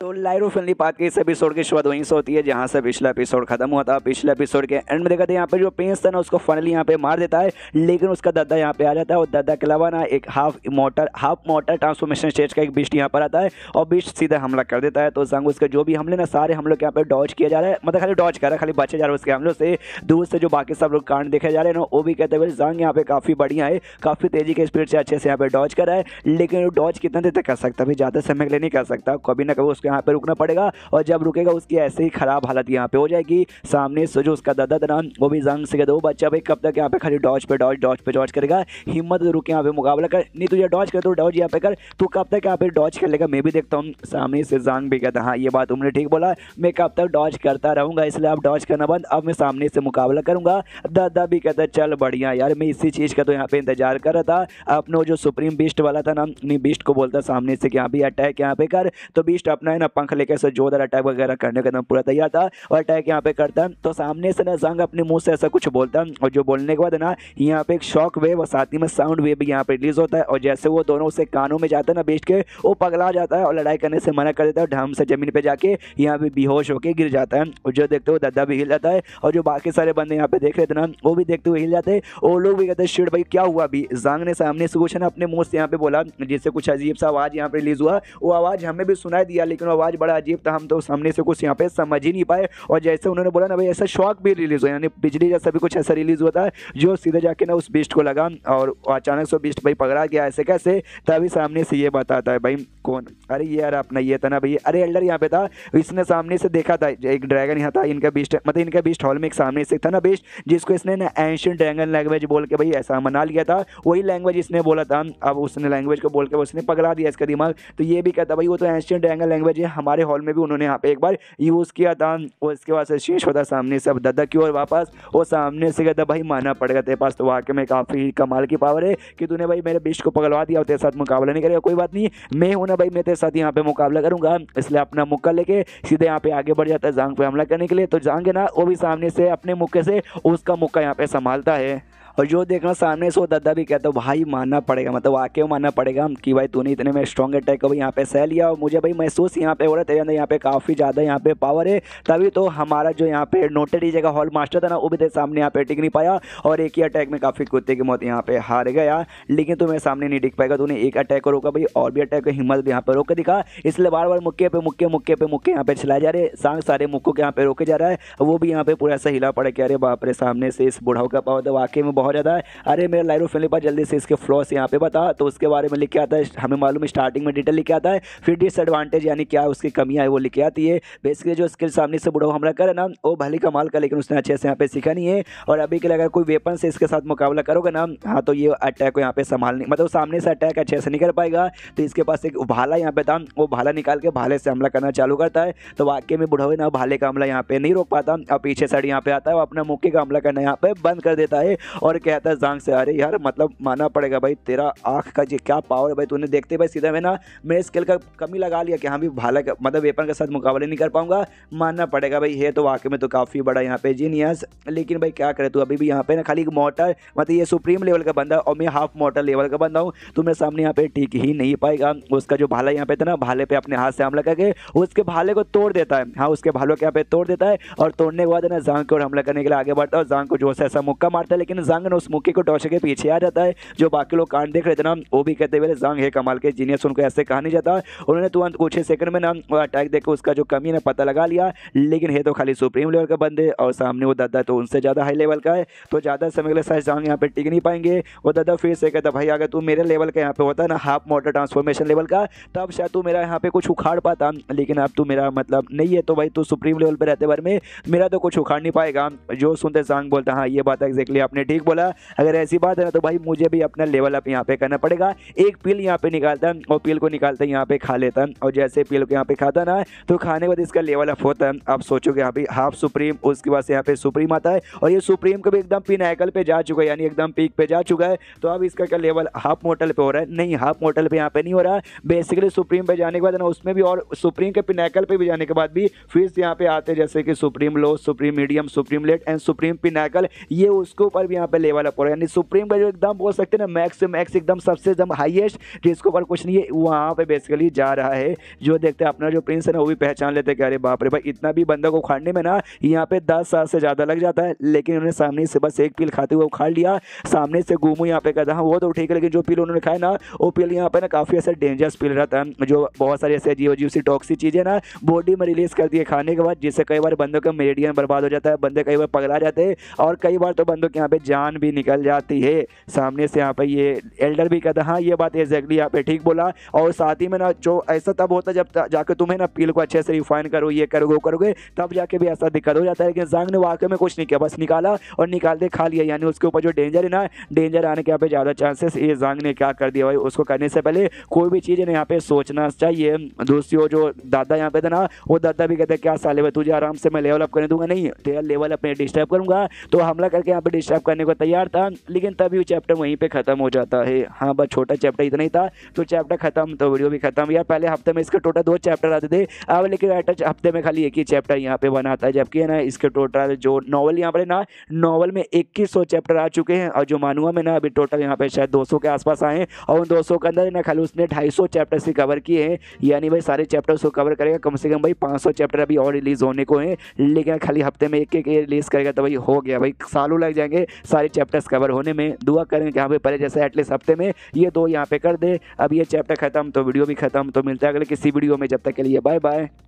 तो लाइरो फिल्मी पात के इस एपिसोड की शुरुआत वहीं से होती है जहां से पिछला एपिसोड खत्म हुआ था पिछले एपिसोड के एंड में देखा था तो यहाँ पे जो पेंस था ना उसको फाइनली यहाँ पे मार देता है लेकिन उसका दादा यहाँ पे आ जाता है और दादा के अलावा ना एक half motor half motor transformation stage का एक बिस्ट यहाँ पर आता है और बिस्ट सीधा हमला कर देता है तो जंग उसके जो भी हमले ना सारे हम लोग यहाँ पे डॉच किया जा रहा है मतलब खाली डॉच कर रहा है खाली बचे जा रहे हैं उसके हमलों से दूर से जो बाकी सब लोग कांड देखे जा रहे हैं ना वो भी कहते हुए जंग यहाँ पे काफ़ी बढ़िया है काफ़ी तेजी के स्पीड से अच्छे से यहाँ पे डॉच कर रहा है लेकिन डॉच कितना देर तक कर सकता है ज़्यादा समय के लिए नहीं कर सकता कभी ना कभी उसको उसको यहाँ पर रुकना पड़ेगा और जब रुकेगा उसकी ऐसे ही ख़राब हालत यहाँ पे हो जाएगी सामने से जो उसका दादा था ना वो भी जंग से दो बच्चा भाई कब तक यहाँ पे खाली डॉच पे डॉच डॉच पे डॉच करेगा हिम्मत रुके यहाँ पे मुकाबला कर नहीं तुझे डॉच कर तो डॉच यहाँ पे कर तू कब तक यहाँ पे डॉच कर लेगा मैं भी देखता हूँ सामने से जंग भी कहता हाँ ये बात तुमने ठीक बोला मैं कब तक डॉच करता रहूँगा इसलिए आप डॉच करना बंद अब मैं सामने से मुकाबला करूँगा दादा भी कहता चल बढ़िया यार मैं इसी चीज़ का तो यहाँ पे इंतजार कर रहा था अपना जो सुप्रीम बीस्ट वाला था ना नहीं बीस्ट को बोलता सामने से कि यहाँ भी अटैक यहाँ पे कर तो बीस्ट अपना है ना पंख लेके ऐसा जोरदार अटैक वगैरह करने का एकदम पूरा तैयार था और अटैक यहाँ पे करता तो सामने से ना जंग अपने मुंह से ऐसा कुछ बोलता और जो बोलने के बाद ना यहाँ पे एक शॉक वेव और साथ ही में साउंड वेव भी यहाँ पे रिलीज होता है और जैसे वो दोनों उसे कानों में जाता है ना बेच के वो पगला जाता है और लड़ाई करने से मना कर देता है ढंग से जमीन पर जाके यहाँ पे बेहोश होकर गिर जाता है और जो देखते हो दद्दा भी हिल जाता है और जो बाकी सारे बंदे यहाँ पे देख रहे थे ना वो भी देखते हुए हिल जाते हैं वो लोग भी कहते हैं शेड भाई क्या हुआ अभी जंग ने सामने से कुछ ना अपने मुँह से यहाँ पे बोला जिससे कुछ अजीब सा आवाज़ यहाँ पे रिलीज हुआ वो आवाज़ हमें भी सुनाई दिया लेकिन लेकिन आवाज़ बड़ा अजीब था हम तो सामने से कुछ यहाँ पे समझ ही नहीं पाए और जैसे उन्होंने बोला ना भाई ऐसा शॉक भी रिलीज़ हुआ यानी बिजली जैसा भी कुछ ऐसा रिलीज़ होता है जो सीधे जाके ना उस बिस्ट को लगा और अचानक से बिस्ट भाई पकड़ा गया ऐसे कैसे तभी सामने से ये बताता है भाई कौन अरे ये यार अपना ये था ना भाई अरे एल्डर यहाँ पे था इसने सामने से देखा था एक ड्रैगन यहाँ था इनका बिस्ट मतलब इनका बिस्ट हॉल में एक सामने से था ना बिस्ट जिसको इसने ना एंशियन ड्रैगन लैंग्वेज बोल के भाई ऐसा मना लिया था वही लैंग्वेज इसने बोला था अब उसने लैंग्वेज को बोल के उसने पकड़ा दिया इसका दिमाग तो ये भी कहता भाई वो तो एंशियन ड्रैगन लैंग्वेज जी हाँ, हमारे हॉल में भी उन्होंने यहाँ पे एक बार यूज़ किया था और इसके बाद से शीश होता सामने से अब दादा की ओर वापस और सामने से कहता भाई माना पड़ेगा तेरे पास तो वाक्य में काफ़ी कमाल की पावर है कि तूने भाई मेरे बिश को पकड़वा दिया और तेरे साथ मुकाबला नहीं करेगा कोई बात नहीं मैं हूँ ना भाई मैं तेरे साथ यहाँ पे मुकाबला करूँगा इसलिए अपना मुक्का लेके सीधे यहाँ पे आगे बढ़ जाता है जांग पे हमला करने के लिए तो जांग ना वो भी सामने से अपने मुक्के से उसका मुक्का यहाँ पे संभालता है और जो देखना सामने से वो दादा भी कहता है भाई मानना पड़ेगा मतलब वाकई मानना पड़ेगा कि भाई तूने इतने में स्ट्रॉन्ग अटैक को भी यहाँ पे सह लिया और मुझे भाई महसूस यहाँ पे हो रहा है तेरे अंदर यहाँ पे काफ़ी ज़्यादा यहाँ पे पावर है तभी तो हमारा जो यहाँ पे नोटेड डीजे का हॉल मास्टर था ना वो भी तेरे सामने यहाँ पे टिक नहीं पाया और एक ही अटैक में काफ़ी कुत्ते की मौत यहाँ पे हार गया लेकिन तुम्हें सामने नहीं टिक पाएगा तूने एक अटैक को रोका भाई और भी अटैक को हिम्मत भी यहाँ पे रोक दिखा इसलिए बार बार मुक्के पे मुक्के मुक्के पे मुक्के यहाँ पे चलाए जा रहे सांग सारे मुक्कों के यहाँ पे रोके जा रहा है वो भी यहाँ पे पूरा ऐसा हिला पड़ा कि अरे बाप रे सामने से इस बुढ़ाओ का पावर तो वाकई में बहुत बहुत ज़्यादा है अरे मेरा लाइरो फैन पर जल्दी से इसके फ्लॉस यहाँ पे बता तो उसके बारे में लिख के आता है हमें मालूम है स्टार्टिंग में डिटेल लिख के आता है फिर डिसएडवांटेज यानी क्या उसकी कमियाँ है वो लिख के आती है बेसिकली जो स्किल सामने से बुढ़ो हमला करे ना वो भले कमाल का लेकिन उसने अच्छे से यहाँ पे सीखा नहीं है और अभी के लिए अगर कोई वेपन से इसके साथ मुकाबला करोगे ना हाँ तो ये अटैक को यहाँ पे संभालने मतलब सामने से अटैक अच्छे से नहीं कर पाएगा तो इसके पास एक भाला यहाँ पे था वो भाला निकाल के भाले से हमला करना चालू करता है तो वाक्य में बुढ़ावे ना भाले का हमला यहाँ पे नहीं रोक पाता और पीछे साइड यहाँ पे आता है वो अपना मुक्के का हमला करना यहाँ पे बंद कर देता है और और कहता है जांग से अरे यार मतलब माना पड़ेगा भाई तेरा आंख का जी क्या पावर है भाई तूने देखते भाई सीधा मैं ना मेरे स्किल का कमी लगा लिया कि हाँ भी भाला का मतलब वेपन के साथ मुकाबले नहीं कर पाऊंगा मानना पड़ेगा भाई है तो वाकई में तो काफ़ी बड़ा यहाँ पे जीनियस लेकिन भाई क्या करे तू अभी भी यहाँ पे ना खाली मोटर मतलब ये सुप्रीम लेवल का बंदा और मैं हाफ मोटर लेवल का बंदा हूँ तो मेरे सामने यहाँ पे ठीक ही नहीं पाएगा उसका जो भाला यहाँ पे था ना भाले पे अपने हाथ से हमला करके उसके भाले को तोड़ देता है हाँ उसके भालों के यहाँ पे तोड़ देता है और तोड़ने के बाद ना जांग की ओर हमला करने के लिए आगे बढ़ता है और जांग को जोर से ऐसा मुक्का मारता है लेकिन जांग जांग उस मुक्के को टॉर्चर के पीछे आ जाता है जो बाकी लोग कांड देख रहे थे ना वो भी कहते हुए जांग है कमाल के जीनियस उनको ऐसे कहा नहीं जाता उन्होंने तुरंत कुछ ही सेकंड में ना अटैक देकर उसका जो कमी है पता लगा लिया लेकिन है तो खाली सुप्रीम लेवल का बंदे और सामने वो दादा तो उनसे ज़्यादा हाई लेवल का है तो ज़्यादा समय के लिए शायद जांग यहाँ पर टिक नहीं पाएंगे वो दादा फिर से कहता भाई अगर तू मेरे लेवल का यहाँ पे होता ना हाफ मोटर ट्रांसफॉर्मेशन लेवल का तब शायद तू मेरा यहाँ पे कुछ उखाड़ पाता लेकिन अब तू मेरा मतलब नहीं है तो भाई तू सुप्रीम लेवल पर रहते भर में मेरा तो कुछ उखाड़ नहीं पाएगा जो सुनते जांग बोलता हाँ ये बात एग्जैक्टली आपने ठीक बोला अगर ऐसी बात है ना तो भाई मुझे भी अपना लेवल अप यहाँ पे करना पड़ेगा एक पील यहाँ पे निकालता है और पील को निकालता है यहाँ पे खा लेता और जैसे पील को यहाँ पे खाता ना तो खाने के बाद इसका लेवल अप होता है आप सोचो कि यहाँ पे हाफ सुप्रीम उसके बाद से यहाँ पे सुप्रीम आता है और ये सुप्रीम को भी एकदम पिनाइकल पे जा चुका है यानी एकदम पीक पे जा चुका है तो अब इसका क्या लेवल हाफ मोटल पे हो रहा है नहीं हाफ मोटल पे यहाँ पे नहीं हो रहा बेसिकली सुप्रीम पे जाने के बाद ना उसमें भी और सुप्रीम के पिनाइकल पे भी जाने के बाद भी फिर से यहाँ पे आते जैसे कि supreme low supreme medium supreme late and supreme pinnacle ये उसके ऊपर भी यहाँ पे पे लेवल अप हो यानी सुप्रीम का जो एकदम बोल सकते ना मैक्स मैक्स एकदम सबसे एकदम हाइएस्ट जिसके ऊपर कुछ नहीं है वहाँ पे बेसिकली जा रहा है जो देखते हैं अपना जो प्रिंस है ना वो भी पहचान लेते हैं कि अरे बाप रे भाई इतना भी बंदा को उखाड़ने में ना यहाँ पे दस साल से ज़्यादा लग जाता है लेकिन उन्होंने सामने से बस एक पिल खाते हुए उखाड़ लिया सामने से घूमू यहाँ पे कहता हाँ वो तो ठीक है लेकिन जो पिल उन्होंने खाया ना वो पिल यहाँ पे ना काफ़ी ऐसा डेंजरस पिल रहता है जो बहुत सारे ऐसे अजीब अजीब सी टॉक्सी चीज़ें ना बॉडी में रिलीज़ करती है खाने के बाद जिससे कई बार बंदों का मेरेडियन बर्बाद हो जाता है बंदे कई बार पगड़ा जाते हैं और कई बार तो बंदों के यहाँ पे जान जान भी निकल जाती है सामने से यहाँ पर ये एल्डर भी कहता हाँ ये बात एग्जैक्टली यहाँ पे ठीक बोला और साथ ही में ना जो ऐसा तब होता जब जाकर तुम्हें ना पील को अच्छे से रिफाइन करो ये करो वो करोगे तब जाके भी ऐसा दिक्कत हो जाता है लेकिन जांग ने वाकई में कुछ नहीं किया बस निकाला और निकालते खा लिया यानी उसके ऊपर जो डेंजर है ना डेंजर आने के यहाँ पे ज़्यादा चांसेस ये जांग ने क्या कर दिया भाई उसको करने से पहले कोई भी चीज़ यहाँ पे सोचना चाहिए दूसरी ओर जो दादा यहाँ पे था ना वो दादा भी कहते हैं क्या साले भाई तुझे आराम से मैं लेवल अप करने दूंगा नहीं तेरा लेवल अपने डिस्टर्ब करूंगा तो हमला करके यहाँ पे डिस्टर्ब करने को तैयार था लेकिन तभी वो चैप्टर वहीं पर ख़त्म हो जाता है हाँ बस छोटा चैप्टर इतना ही था तो चैप्टर खत्म तो वीडियो भी खत्म यार पहले हफ्ते में इसके टोटल दो चैप्टर आते थे अब लेकिन राइटर हफ्ते में खाली एक ही चैप्टर यहाँ पे बनाता है जबकि ना इसके टोटल जो नॉवल यहाँ पर ना नॉवल में इक्कीस चैप्टर आ चुके हैं और जो मानुआ में ना अभी टोटल यहाँ पे शायद दो के आसपास आए और उन दो के अंदर ना खाली उसने ढाई चैप्टर से कवर किए हैं यानी भाई सारे चैप्टर उसको कवर करेगा कम से कम भाई पाँच चैप्टर अभी और रिलीज़ होने को हैं लेकिन खाली हफ्ते में एक एक रिलीज़ करेगा तो भाई हो गया भाई सालों लग जाएंगे सारे सारे चैप्टर्स कवर होने में दुआ करें कि यहाँ पे पहले जैसे एटलीस्ट हफ्ते में ये दो यहाँ पे कर दे अब ये चैप्टर खत्म तो वीडियो भी खत्म तो मिलता है अगले किसी वीडियो में जब तक के लिए बाय बाय